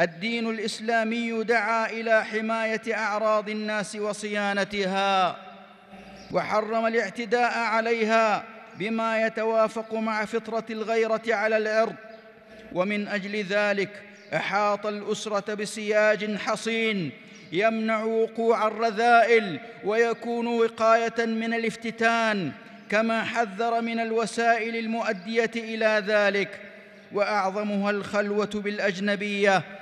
الدين الاسلامي دعا الى حمايه اعراض الناس وصيانتها وحرم الاعتداء عليها بما يتوافق مع فطره الغيره على العرض ومن اجل ذلك احاط الاسره بسياج حصين يمنع وقوع الرذائل ويكون وقايه من الافتتان كما حذر من الوسائل المؤديه الى ذلك واعظمها الخلوه بالاجنبيه